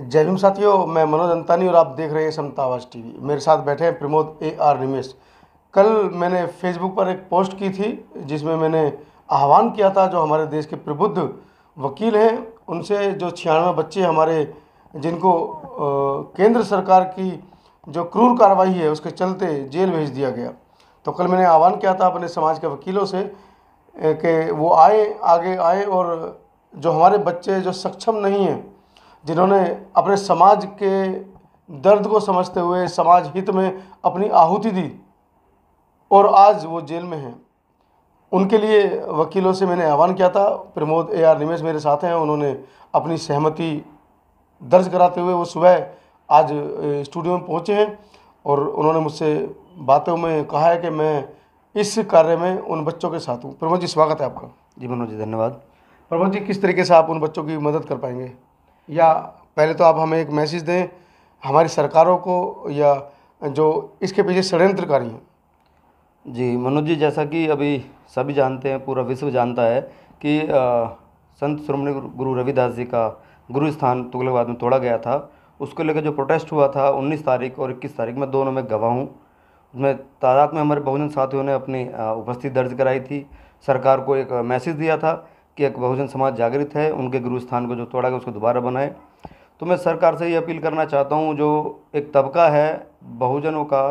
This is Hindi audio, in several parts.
जय हिंद साथियों मैं मनोज अंतानी और आप देख रहे हैं समता आवाज टीवी मेरे साथ बैठे हैं प्रमोद ए आर निमेश कल मैंने फेसबुक पर एक पोस्ट की थी जिसमें मैंने आह्वान किया था जो हमारे देश के प्रबुद्ध वकील हैं उनसे जो छियानवे बच्चे हमारे जिनको आ, केंद्र सरकार की जो क्रूर कार्रवाई है उसके चलते जेल भेज दिया गया तो कल मैंने आह्वान किया था अपने समाज के वकीलों से कि वो आए आगे आए और जो हमारे बच्चे जो सक्षम नहीं हैं जिन्होंने अपने समाज के दर्द को समझते हुए समाज हित में अपनी आहुति दी और आज वो जेल में हैं उनके लिए वकीलों से मैंने आह्वान किया था प्रमोद ए आर निमेश मेरे साथ हैं उन्होंने अपनी सहमति दर्ज कराते हुए वो सुबह आज स्टूडियो में पहुँचे हैं और उन्होंने मुझसे बातों में कहा है कि मैं इस कार्य में उन बच्चों के साथ हूँ प्रमोद जी स्वागत है आपका जी मनोज जी धन्यवाद प्रमोद जी किस तरीके से आप उन बच्चों की मदद कर पाएंगे या पहले तो आप हमें एक मैसेज दें हमारी सरकारों को या जो इसके पीछे षड्यंत्रकारी हैं जी मनोज जी जैसा कि अभी सभी जानते हैं पूरा विश्व जानता है कि आ, संत श्रोमणी गुरु रविदास जी का गुरु स्थान तुगलकबाद में तोड़ा गया था उसको लेकर जो प्रोटेस्ट हुआ था 19 तारीख और 21 तारीख में दोनों में गवाह हूँ उसमें तादाद में हमारे बहुजन साथियों ने अपनी उपस्थिति दर्ज कराई थी सरकार को एक मैसेज दिया था कि एक बहुजन समाज जागृत है उनके गुरु स्थान को जो तोड़ा गया उसको दोबारा बनाए तो मैं सरकार से ये अपील करना चाहता हूँ जो एक तबका है बहुजनों का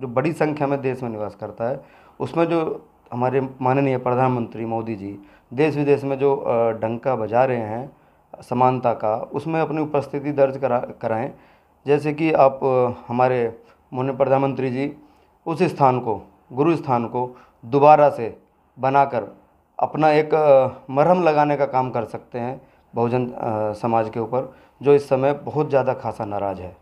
जो बड़ी संख्या में देश में निवास करता है उसमें जो हमारे माननीय प्रधानमंत्री मोदी जी देश विदेश में जो डंका बजा रहे हैं समानता का उसमें अपनी उपस्थिति दर्ज करा कराएँ जैसे कि आप हमारे माननीय प्रधानमंत्री जी उस स्थान को गुरु स्थान को दोबारा से बनाकर अपना एक मरहम लगाने का काम कर सकते हैं बहुजन समाज के ऊपर जो इस समय बहुत ज़्यादा खासा नाराज़ है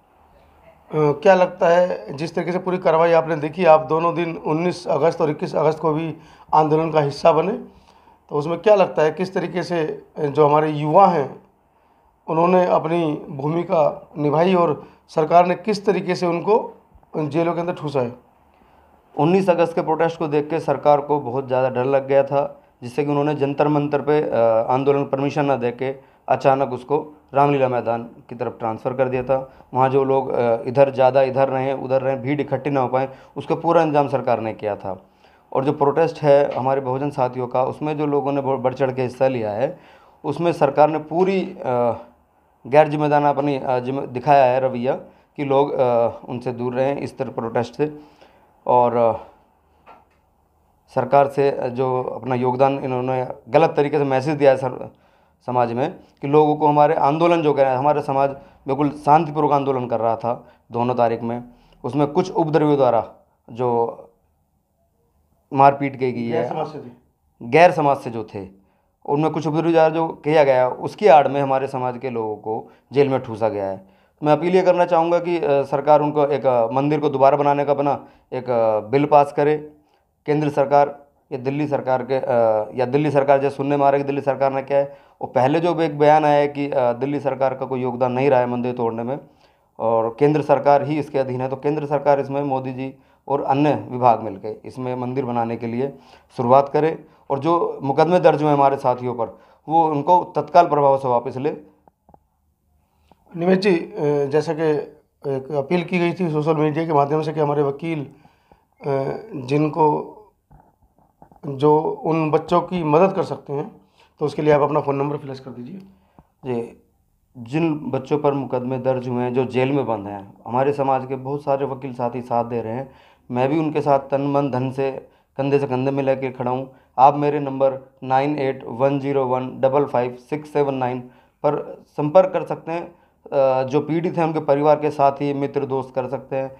क्या लगता है जिस तरीके से पूरी कार्रवाई आपने देखी आप दोनों दिन 19 अगस्त और 21 अगस्त को भी आंदोलन का हिस्सा बने तो उसमें क्या लगता है किस तरीके से जो हमारे युवा हैं उन्होंने अपनी भूमिका निभाई और सरकार ने किस तरीके से उनको जेलों के अंदर ठूसा है उन्नीस अगस्त के प्रोटेस्ट को देख के सरकार को बहुत ज़्यादा डर लग गया था जिससे कि उन्होंने जंतर मंतर पे आंदोलन परमिशन ना दे के अचानक उसको रामलीला मैदान की तरफ ट्रांसफ़र कर दिया था वहाँ जो लोग इधर ज़्यादा इधर रहें उधर रहें भीड़ इकट्ठी ना हो पाए उसका पूरा इंतजाम सरकार ने किया था और जो प्रोटेस्ट है हमारे बहुजन साथियों का उसमें जो लोगों ने बढ़ चढ़ के हिस्सा लिया है उसमें सरकार ने पूरी गैर जिम्मेदाना अपनी दिखाया है रवैया कि लोग उनसे दूर रहें इस तरह प्रोटेस्ट से और सरकार से जो अपना योगदान इन्होंने गलत तरीके से मैसेज दिया है सर समाज में कि लोगों को हमारे आंदोलन जो रहे हैं हमारा समाज बिल्कुल शांतिपूर्वक आंदोलन कर रहा था दोनों तारीख में उसमें कुछ उपद्रवियों द्वारा जो मारपीट की गई है गैर समाज से जो थे उनमें कुछ उपद्रवी द्वारा जो किया गया उसकी आड़ में हमारे समाज के लोगों को जेल में ठूसा गया है मैं अपील ये करना चाहूँगा कि सरकार उनको एक मंदिर को दोबारा बनाने का बना एक बिल पास करे केंद्र सरकार या दिल्ली सरकार के या दिल्ली सरकार जैसे सुनने में आ रहा है कि दिल्ली सरकार ने क्या है और पहले जो एक बयान आया है कि दिल्ली सरकार का कोई योगदान नहीं रहा है मंदिर तोड़ने में और केंद्र सरकार ही इसके अधीन है तो केंद्र सरकार इसमें मोदी जी और अन्य विभाग मिलकर इसमें मंदिर बनाने के लिए शुरुआत करे और जो मुकदमे दर्ज हुए हमारे साथियों पर वो उनको तत्काल प्रभाव से वापस ले निमेश जी जैसा कि अपील की गई थी सोशल मीडिया के माध्यम से कि हमारे वकील जिनको जो उन बच्चों की मदद कर सकते हैं तो उसके लिए आप अपना फ़ोन नंबर फ्लैश कर दीजिए जी जिन बच्चों पर मुकदमे दर्ज हुए हैं जो जेल में बंद हैं हमारे समाज के बहुत सारे वकील साथी साथ दे रहे हैं मैं भी उनके साथ तन मन धन से कंधे से कंधे मिला के खड़ा हूँ आप मेरे number nine eight one zero one double five six seven nine पर संपर्क कर सकते हैं जो पीड़ित हैं उनके परिवार के साथ ही मित्र दोस्त कर सकते हैं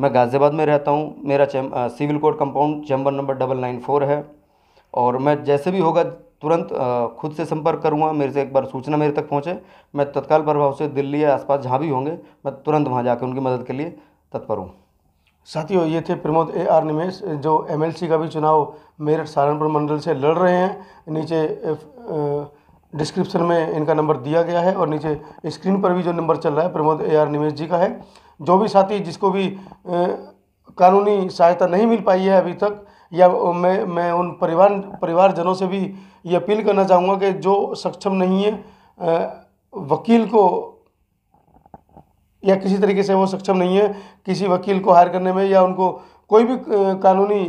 मैं गाज़ियाबाद में रहता हूँ मेरा चैम civil court compound chamber number double nine four है और मैं जैसे भी होगा तुरंत खुद से संपर्क करूँगा मेरे से एक बार सूचना मेरे तक पहुँचे मैं तत्काल प्रभाव से दिल्ली या आसपास जहाँ भी होंगे मैं तुरंत वहाँ जाकर उनकी मदद के लिए तत्पर हूँ साथियों ये थे प्रमोद ए आर निमेश जो एम का भी चुनाव मेरठ सहारनपुर मंडल से लड़ रहे हैं नीचे डिस्क्रिप्शन में इनका नंबर दिया गया है और नीचे स्क्रीन पर भी जो नंबर चल रहा है प्रमोद ए आर निमेश जी का है जो भी साथी जिसको भी कानूनी सहायता नहीं मिल पाई है अभी तक या मैं मैं उन परिवार परिवारजनों से भी ये अपील करना चाहूँगा कि जो सक्षम नहीं है वकील को या किसी तरीके से वो सक्षम नहीं है किसी वकील को हायर करने में या उनको कोई भी कानूनी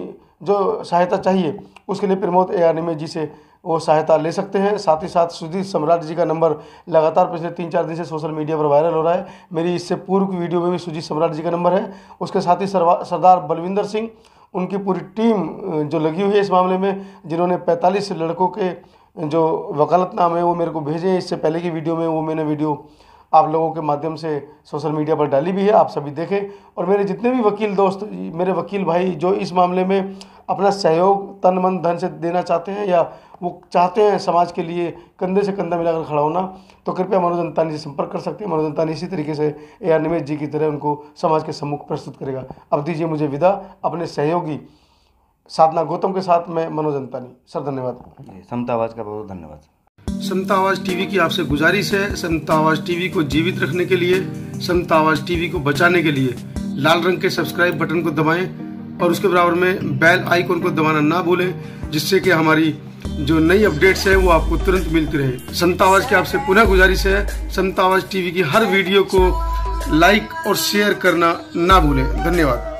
जो सहायता चाहिए उसके लिए प्रमोद ए आर जी से वो सहायता ले सकते हैं साथ ही साथ सुधीर सम्राट जी का नंबर लगातार पिछले तीन चार दिन से सोशल मीडिया पर वायरल हो रहा है मेरी इससे पूर्व की वीडियो में भी सुजीत सम्राट जी का नंबर है उसके साथ ही सरदार बलविंदर सिंह उनकी पूरी टीम जो लगी हुई है इस मामले में जिन्होंने 45 लड़कों के जो वकालतनामे है वो मेरे को भेजे इससे पहले की वीडियो में वो मैंने वीडियो आप लोगों के माध्यम से सोशल मीडिया पर डाली भी है आप सभी देखें और मेरे जितने भी वकील दोस्त मेरे वकील भाई जो इस मामले में अपना सहयोग तन मन धन से देना चाहते हैं या वो चाहते हैं समाज के लिए कंधे से कंधा मिलाकर खड़ा होना तो कृपया मनोज अंतानी से संपर्क कर सकते हैं मनोज अंतानी इसी तरीके से ए आर निमेश जी की तरह उनको समाज के सम्मुख प्रस्तुत करेगा अब दीजिए मुझे विदा अपने सहयोगी साधना गौतम के साथ मैं मनोज अंतानी सर धन्यवाद समता आवाज का बहुत धन्यवाद समता आवाज टीवी की आपसे गुजारिश है समता आवाज टीवी को जीवित रखने के लिए समता आवाज टीवी को बचाने के लिए लाल रंग के सब्सक्राइब बटन को दबाएं और उसके बराबर में बेल आइकन को दबाना ना भूलें जिससे कि हमारी जो नई अपडेट्स है वो आपको तुरंत मिलती रहे संत आवाज की आपसे पुनः गुजारिश है संत आवाज टीवी की हर वीडियो को लाइक और शेयर करना ना भूलें धन्यवाद